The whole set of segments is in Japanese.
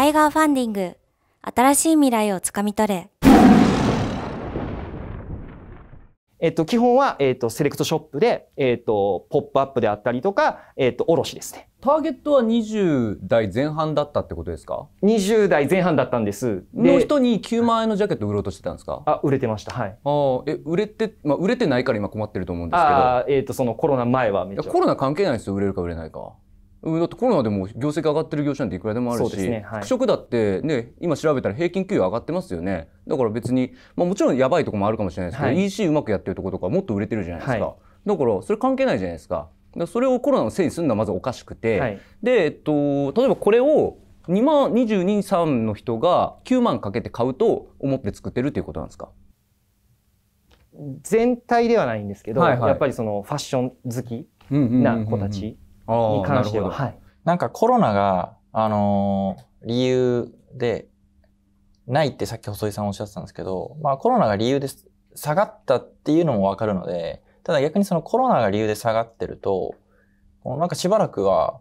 タイガーファンディング、新しい未来をつかみ取れ。えっと、基本は、えっと、セレクトショップで、えっと、ポップアップであったりとか、えっと、卸ですね。ターゲットは20代前半だったってことですか ?20 代前半だったんです。での人に9万円のジャケット売ろうとしてたんですかあ、売れてました。はい。あえ、売れて、まあ、売れてないから今困ってると思うんですけど。あえっ、ー、と、そのコロナ前はめっちゃ。コロナ関係ないですよ、売れるか売れないか。だってコロナでも業績上がってる業種なんていくらでもあるし、ねはい、服飾だってね、今調べたら平均給与上がってますよね。だから別に、まあもちろんやばいとこもあるかもしれないですけど、はい、EC うまくやってるとことかもっと売れてるじゃないですか。はい、だからそれ関係ないじゃないですか。それをコロナのせいにするのはまずおかしくて、で、えっと、例えばこれを2万、22、3の人が9万かけて買うと思って作ってるっていうことなんですか全体ではないんですけど、はいはい、やっぱりそのファッション好きな子たち。うんうんうんうんに関しては。はい、なんかコロナが、あのー、理由で、ないってさっき細井さんおっしゃってたんですけど、まあコロナが理由で下がったっていうのもわかるので、ただ逆にそのコロナが理由で下がってると、こなんかしばらくは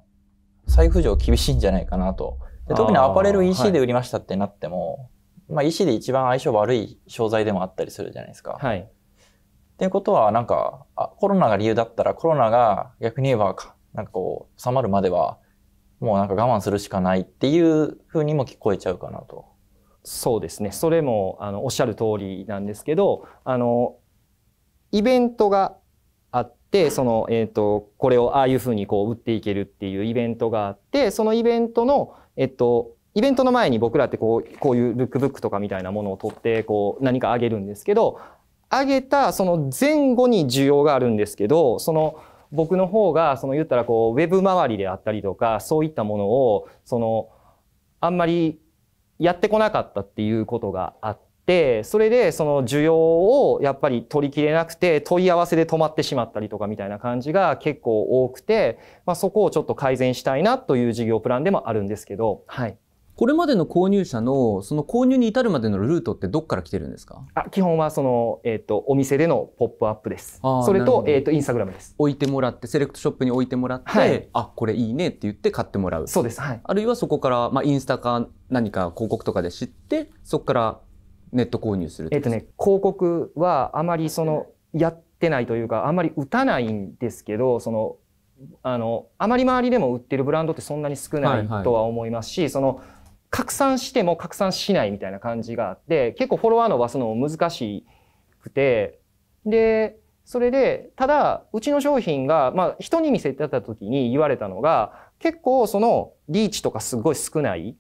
再浮上厳しいんじゃないかなと。で特にアパレル EC で売りましたってなっても、はい、まあ EC で一番相性悪い商材でもあったりするじゃないですか。はい。っていうことはなんかあ、コロナが理由だったらコロナが逆に言えばなんかこう、収まるまでは、もうなんか我慢するしかないっていうふうにも聞こえちゃうかなと。そうですね。それも、あの、おっしゃる通りなんですけど、あの、イベントがあって、その、えっ、ー、と、これをああいうふうにこう打っていけるっていうイベントがあって、そのイベントの、えっと、イベントの前に僕らってこう、こういうルックブックとかみたいなものを取って、こう、何かあげるんですけど、あげたその前後に需要があるんですけど、その、僕の方がその言ったらこうウェブ周りであったりとかそういったものをそのあんまりやってこなかったっていうことがあってそれでその需要をやっぱり取りきれなくて問い合わせで止まってしまったりとかみたいな感じが結構多くて、まあ、そこをちょっと改善したいなという事業プランでもあるんですけど。はいこれまでの購入者のその購入に至るまでのルートってどっから来てるんですかあ基本はその、えーと、お店でのポップアップですそれと,、えーと、インスタグラムです置いてもらってセレクトショップに置いてもらって、はい、あこれいいねって言って買ってもらうそうです、はい、あるいはそこから、まあ、インスタか何か広告とかで知ってそこからネット購入するえっ、ー、とね広告はあまりそのやってないというかあんまり打たないんですけどそのあのあまり周りでも売ってるブランドってそんなに少ないとは思いますし、はいはい、その拡散しても拡散しないみたいな感じがあって、結構フォロワー伸ばすのも難しくて、で、それで、ただ、うちの商品が、まあ、人に見せてた時に言われたのが、結構その、リーチとかすごい少ない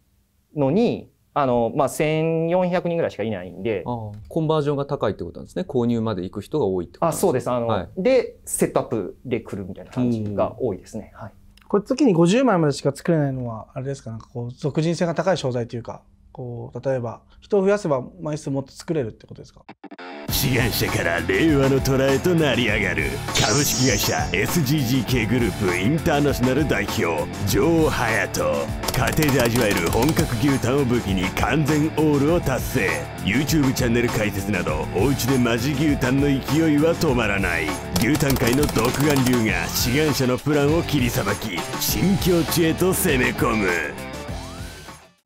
のに、あの、まあ、1400人ぐらいしかいないんでああ。コンバージョンが高いってことなんですね。購入まで行く人が多いってことあ、そうです。あの、はい、で、セットアップで来るみたいな感じが多いですね。はい。これ時に50枚までしか作れないのは、あれですか、なんかこう、俗人性が高い商材というか、こう例えば人を増やせば枚数もっと作れるってことですか志願者から令和の虎へと成り上がる株式会社 SGGK グループインターナショナル代表ジョー・ハヤト家庭で味わえる本格牛タンを武器に完全オールを達成 YouTube チャンネル解説などおうちでマジ牛タンの勢いは止まらない牛タン界の独眼竜が志願者のプランを切りさばき新境地へと攻め込む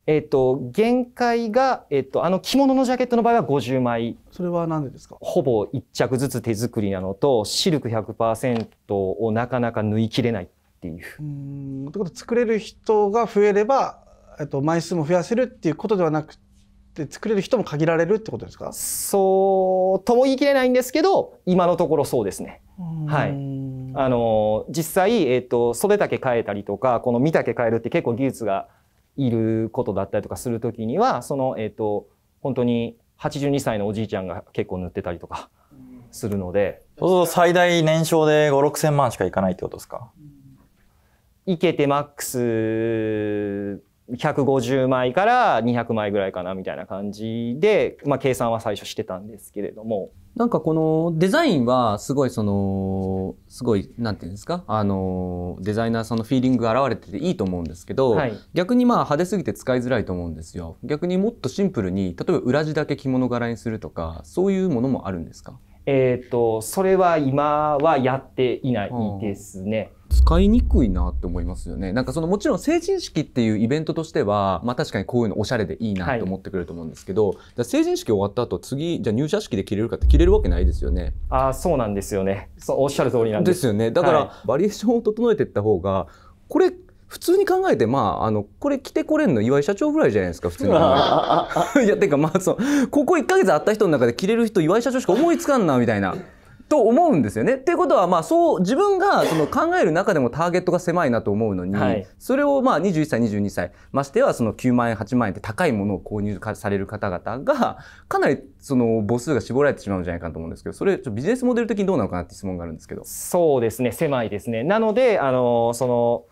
えっ、ー、と、限界が、えっ、ー、と、あの着物のジャケットの場合は50枚。それは何でですかほぼ1着ずつ手作りなのと、シルク100%をなかなか縫い切れないっていう。うん。ということ作れる人が増えれば、えっと、枚数も増やせるっていうことではなくて、作れる人も限られるってことですかそうとも言い切れないんですけど、今のところそうですね。はい。あの、実際、えっ、ー、と、袖丈変えたりとか、この身丈変えるって結構技術が、いることだったりとかするときにはそのえっ、ー、と本当に82歳のおじいちゃんが結構塗ってたりとかするので。そうると最大年商で5、6千万しかいかないってことですかいけてマックス150枚から200枚ぐらいかなみたいな感じで、まあ、計算は最初してたんですけれども。なんかこのデザインはすごいそのすごいなんていうんですかあのデザイナーさんのフィーリングが現れてていいと思うんですけど、はい、逆にまあ派手すぎて使いづらいと思うんですよ逆にもっとシンプルに例えば裏地だけ着物柄にするとかそういうものもあるんですかえっ、ー、とそれは今はやっていないですね。うん使いにくいなって思いますよね。なんかそのもちろん成人式っていうイベントとしては、まあ確かにこういうのおしゃれでいいなと思ってくれると思うんですけど、はい、じゃあ成人式終わった後次、じゃあ入社式で着れるかって着れるわけないですよね。ああ、そうなんですよね。そうおっしゃる通りなんです。ですよね。だから、はい、バリエーションを整えていった方が、これ普通に考えて、まあ、あの、これ着てこれんの岩井社長ぐらいじゃないですか、普通に考て。いや、てかまあそう、ここ1ヶ月あった人の中で着れる人岩井社長しか思いつかんな、みたいな。と思うんですよね。っていうことはまあそう自分がその考える中でもターゲットが狭いなと思うのに、はい、それをまあ21歳22歳ましてはその9万円8万円って高いものを購入される方々がかなりその母数が絞られてしまうんじゃないかと思うんですけどそれちょビジネスモデル的にどうなのかなって質問があるんですけど。そうですね狭いですね。なのであのその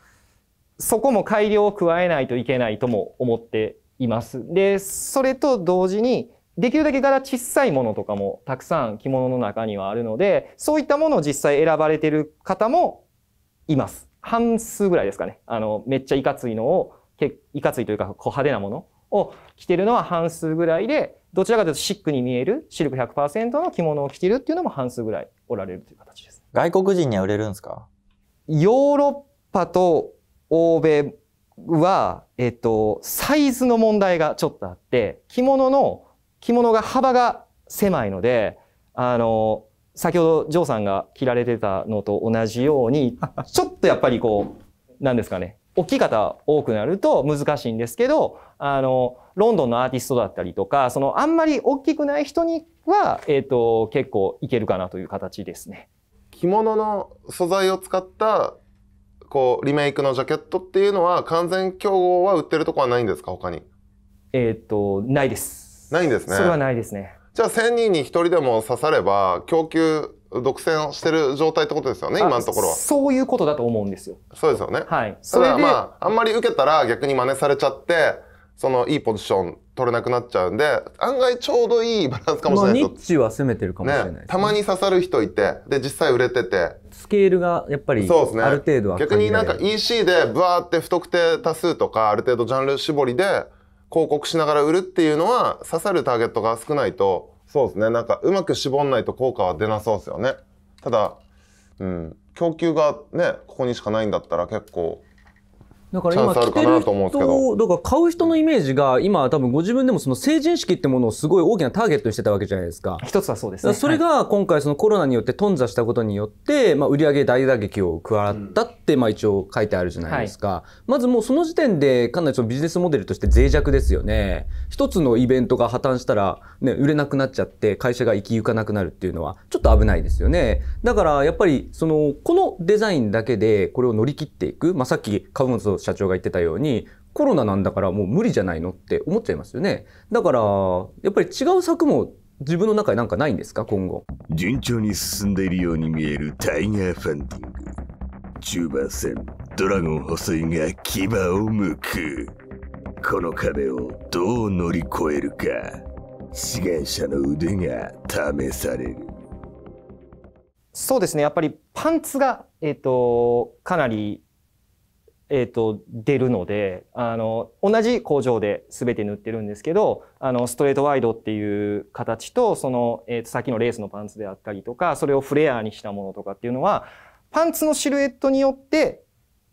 そこも改良を加えないといけないとも思っています。でそれと同時にできるだけ柄小さいものとかもたくさん着物の中にはあるので、そういったものを実際選ばれてる方もいます。半数ぐらいですかね。あの、めっちゃいかついのを、いかついというか、こ派手なものを着てるのは半数ぐらいで、どちらかというとシックに見える、シルク100%の着物を着てるっていうのも半数ぐらいおられるという形です。外国人には売れるんですかヨーロッパと欧米は、えっと、サイズの問題がちょっとあって、着物の着物が幅が狭いので、あの、先ほどジョーさんが着られてたのと同じように、ちょっとやっぱりこう、なんですかね、大きい方多くなると難しいんですけど、あの、ロンドンのアーティストだったりとか、そのあんまり大きくない人には、えっ、ー、と、結構いけるかなという形ですね。着物の素材を使ったこうリメイクのジャケットっていうのは完全競合は売ってるとこはないんですか他にえっ、ー、とないですないんですね。それはないですね。じゃあ1000人に1人でも刺されば供給独占してる状態ってことですよね、今のところは。そういうことだと思うんですよ。そうですよね。はい。それでまあ、あんまり受けたら逆に真似されちゃって、そのいいポジション取れなくなっちゃうんで、案外ちょうどいいバランスかもしれないです。は攻めてるかもしれない、ねね、たまに刺さる人いて、で、実際売れてて。スケールがやっぱり、そうですね。ある程度は、逆になんか EC でブワーって不特定多数とか、ある程度ジャンル絞りで、広告しながら売るっていうのは刺さるターゲットが少ないとそうですねなんかうまく絞んないと効果は出なそうですよねただうん供給がねここにしかないんだったら結構だから今着てる人だから買う人のイメージが今多分ご自分でもその成人式ってものをすごい大きなターゲットにしてたわけじゃないですか一つはそうです、ね、それが今回そのコロナによって頓挫したことによって、まあ、売上大打撃を加わったってまあ一応書いてあるじゃないですか、うんはい、まずもうその時点でかなりそのビジネスモデルとして脆弱ですよね一つのイベントが破綻したら、ね、売れなくなっちゃって会社が行き行かなくなるっていうのはちょっと危ないですよねだからやっぱりそのこのデザインだけでこれを乗り切っていく、まあ、さっき株主社長が言ってたように、コロナなんだからもう無理じゃないのって思っちゃいますよね。だから、やっぱり違う策も自分の中になんかないんですか、今後。順調に進んでいるように見えるタイガーファンディング。チューバー戦、ドラゴン細井が牙を向く。この壁をどう乗り越えるか。志願者の腕が試される。そうですね、やっぱりパンツが、えっ、ー、と、かなりえっ、ー、と、出るので、あの、同じ工場で全て塗ってるんですけど、あの、ストレートワイドっていう形と、その、えっ、ー、と、さっきのレースのパンツであったりとか、それをフレアにしたものとかっていうのは、パンツのシルエットによって、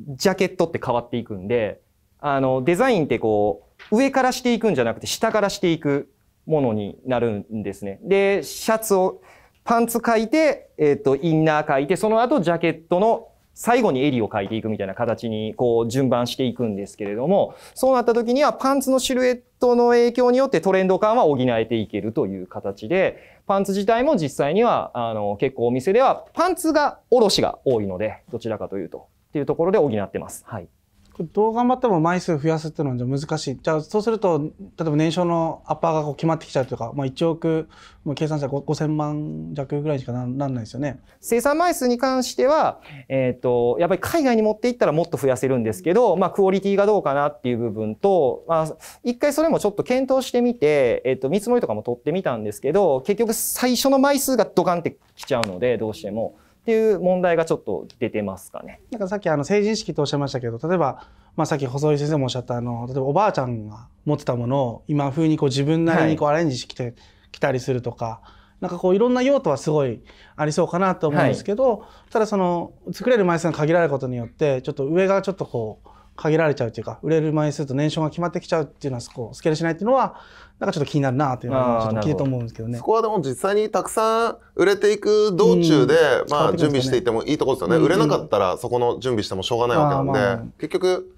ジャケットって変わっていくんで、あの、デザインってこう、上からしていくんじゃなくて、下からしていくものになるんですね。で、シャツを、パンツ書いて、えっ、ー、と、インナー書いて、その後ジャケットの最後に襟を描いていくみたいな形にこう順番していくんですけれども、そうなった時にはパンツのシルエットの影響によってトレンド感は補えていけるという形で、パンツ自体も実際には、あの、結構お店ではパンツが、おろしが多いので、どちらかというと、っていうところで補ってます。はい。どう頑張っても枚数増やすっていうのは難しい。じゃあそうすると例えば年商のアッパーがこう決まってきちゃうというか、まあ、1億もう計算したら5,000万弱ぐらいしかななんないですよね。生産枚数に関しては、えーと、やっぱり海外に持っていったらもっと増やせるんですけど、まあ、クオリティがどうかなっていう部分と、まあ、一回それもちょっと検討してみて、えーと、見積もりとかも取ってみたんですけど結局最初の枚数がドカンってきちゃうのでどうしても。っていう問題がちょっと出てますかね。なんかさっきあの成人式とおっしゃいましたけど例えば、まあ、さっき細井先生もおっしゃったあの例えばおばあちゃんが持ってたものを今風にこう自分なりにこうアレンジしてきて、きたりするとか。なんかこういろんな用途はすごいありそうかなと思うんですけど、はい、ただその作れる枚数が限られることによってちょっと上がちょっとこう限られちゃうというか売れる枚数と年商が決まってきちゃうっていうのはそこスケールしないっていうのはなんかちょっと気になるなというのはちょっと聞いてと思うんですけどねそこはでも実際にたくさん売れていく道中で、うん、まあ、準備していってもいいところですよね、うん売れなかったらそこの準備してもしょうがないわけなんで、まあ、結局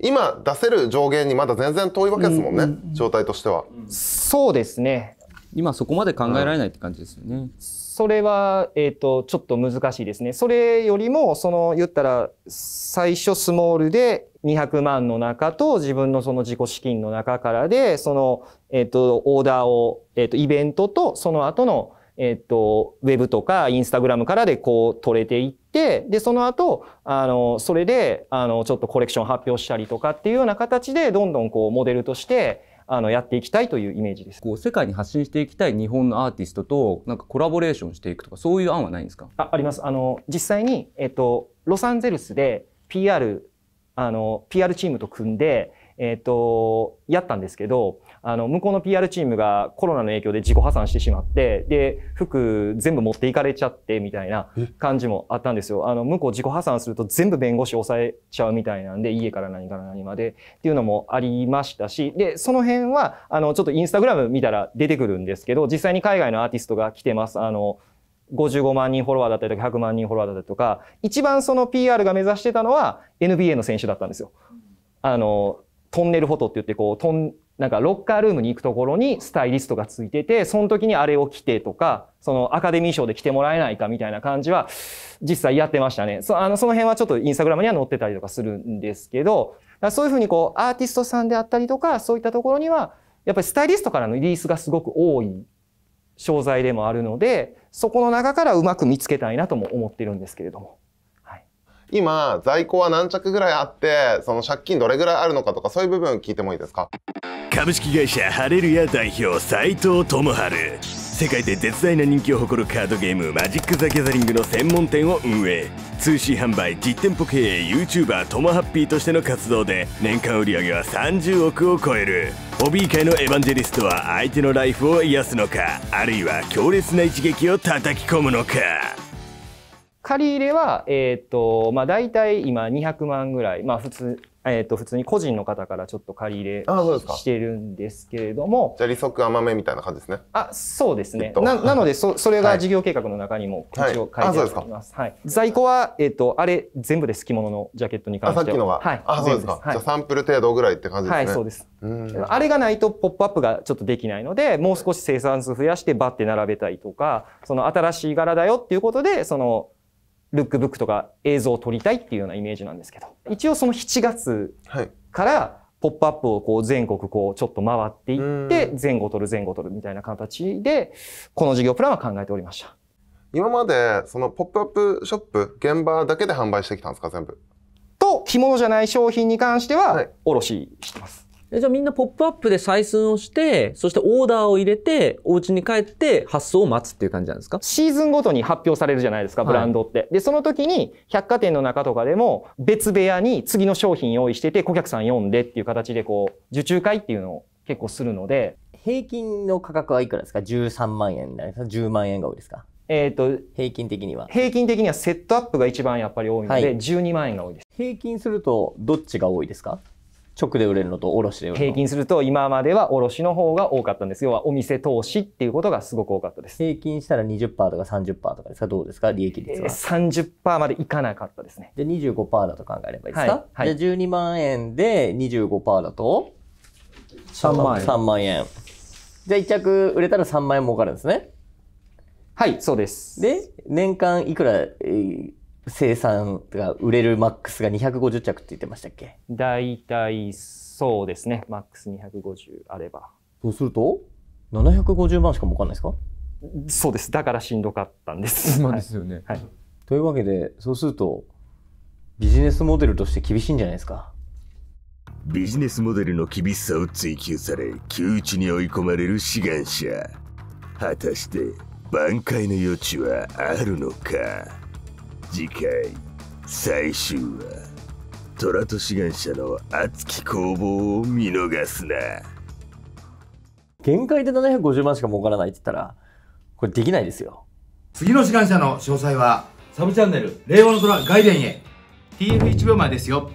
今出せる上限にまだ全然遠いわけですもんね、うんうん、状態としては、そうですね今そこまで考えられないって感じですよね、うんそれは、えっ、ー、と、ちょっと難しいですね。それよりも、その、言ったら、最初スモールで200万の中と自分のその自己資金の中からで、その、えっ、ー、と、オーダーを、えっ、ー、と、イベントとその後の、えっと、ウェブとかインスタグラムからでこう取れていって、で、その後、あの、それで、あの、ちょっとコレクション発表したりとかっていうような形で、どんどんこうモデルとして、あのやっていきたいというイメージですこう世界に発信していきたい日本のアーティストとなんかコラボレーションしていくとかそういう案はないんですかあありますあの実際に、えっと、ロサンゼルスで PR あの PR チームと組んで、えっと、やったんですけどあの、向こうの PR チームがコロナの影響で自己破産してしまって、で、服全部持っていかれちゃってみたいな感じもあったんですよ。あの、向こう自己破産すると全部弁護士抑えちゃうみたいなんで、家から何から何までっていうのもありましたし、で、その辺は、あの、ちょっとインスタグラム見たら出てくるんですけど、実際に海外のアーティストが来てます。あの、55万人フォロワーだったりとか100万人フォロワーだったりとか、一番その PR が目指してたのは NBA の選手だったんですよ。あの、トンネルフォトって言って、こう、トン、なんかロッカールームに行くところにスタイリストがついてて、その時にあれを着てとか、そのアカデミー賞で着てもらえないかみたいな感じは実際やってましたね。そあのその辺はちょっとインスタグラムには載ってたりとかするんですけど、そういうふうにこうアーティストさんであったりとか、そういったところには、やっぱりスタイリストからのリリースがすごく多い商材でもあるので、そこの中からうまく見つけたいなとも思ってるんですけれども。今在庫は何着ぐらいあってその借金どれぐらいあるのかとかそういう部分聞いてもいいですか株式会社ハレルヤ代表斉藤智春世界で絶大な人気を誇るカードゲームマジック・ザ・ギャザリングの専門店を運営通信販売実店舗経営 YouTuber トモハッピーとしての活動で年間売上は30億を超えるホビー界のエヴァンジェリストは相手のライフを癒すのかあるいは強烈な一撃を叩き込むのか借り入れは、えっ、ー、と、まあ、大体今200万ぐらい、まあ、普通、えっ、ー、と、普通に個人の方からちょっと借り入れしてるんですけれども。じゃあ利息甘めみたいな感じですね。あ、そうですね。えっと、ななのでそ、それが事業計画の中にも一応書いてあります。はい。はい、在庫は、えっ、ー、と、あれ、全部です。着物のジャケットに関しては。さっきのが。はい。あ、そうですか。はい、じゃあサンプル程度ぐらいって感じですね。はい、そうです。あれがないと、ポップアップがちょっとできないので、もう少し生産数増やして、バッて並べたりとか、その新しい柄だよっていうことで、その、ルックブックとか映像を撮りたいっていうようなイメージなんですけど、一応その7月からポップアップをこう全国こうちょっと回っていって、前後撮る前後撮るみたいな形で、この事業プランは考えておりました。今までそのポップアップショップ、現場だけで販売してきたんですか、全部。と、着物じゃない商品に関しては、卸してます。じゃあみんなポップアップで採寸をして、そしてオーダーを入れて、お家に帰って発送を待つっていう感じなんですかシーズンごとに発表されるじゃないですか、ブランドって。はい、で、その時に百貨店の中とかでも別部屋に次の商品用意してて、顧客さん読んでっていう形でこう、受注会っていうのを結構するので。平均の価格はいくらですか ?13 万円なんですか ?10 万円が多いですかえっ、と、平均的には。平均的にはセットアップが一番やっぱり多いので、はい、12万円が多いです。平均するとどっちが多いですか直で売れるのと卸で売る平均すると今までは卸の方が多かったんです要はお店投資っていうことがすごく多かったです平均したら20%とか30%とかですかどうですか利益率は、えー、30%までいかなかったですねで25%だと考えればいいですか、はいはい、じゃあ12万円で25%だと3万円3万円じゃあ1着売れたら3万円儲かるんですねはいそうですで年間いくら、えー生産が売れるマックスが250着って言ってましたっけ大体そうですね。マックス250あれば。そうすると、750万しか儲かんないですかそうです。だからしんどかったんです。そうですよね。はい。というわけで、そうすると、ビジネスモデルとして厳しいんじゃないですか。ビジネスモデルの厳しさを追求され、窮地に追い込まれる志願者。果たして、挽回の余地はあるのか。次回最終話虎と志願者の熱き攻防を見逃すな限界で750万しか儲からないって言ったらこれできないですよ次の志願者の詳細はサブチャンネル「令和の虎外伝へ」TF1 秒前ですよ